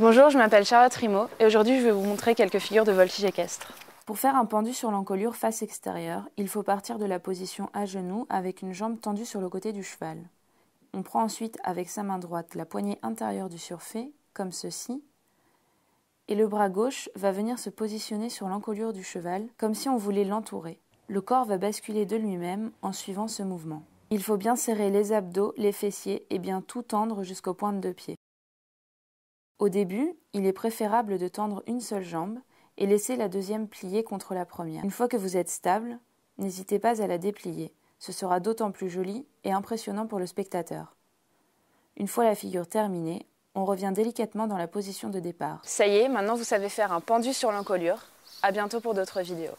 Bonjour, je m'appelle Charlotte Rimaud et aujourd'hui je vais vous montrer quelques figures de voltige équestre. Pour faire un pendu sur l'encolure face extérieure, il faut partir de la position à genoux avec une jambe tendue sur le côté du cheval. On prend ensuite avec sa main droite la poignée intérieure du surfait, comme ceci, et le bras gauche va venir se positionner sur l'encolure du cheval, comme si on voulait l'entourer. Le corps va basculer de lui-même en suivant ce mouvement. Il faut bien serrer les abdos, les fessiers et bien tout tendre jusqu'aux pointes de pied. Au début, il est préférable de tendre une seule jambe et laisser la deuxième plier contre la première. Une fois que vous êtes stable, n'hésitez pas à la déplier. Ce sera d'autant plus joli et impressionnant pour le spectateur. Une fois la figure terminée, on revient délicatement dans la position de départ. Ça y est, maintenant vous savez faire un pendu sur l'encolure. À bientôt pour d'autres vidéos.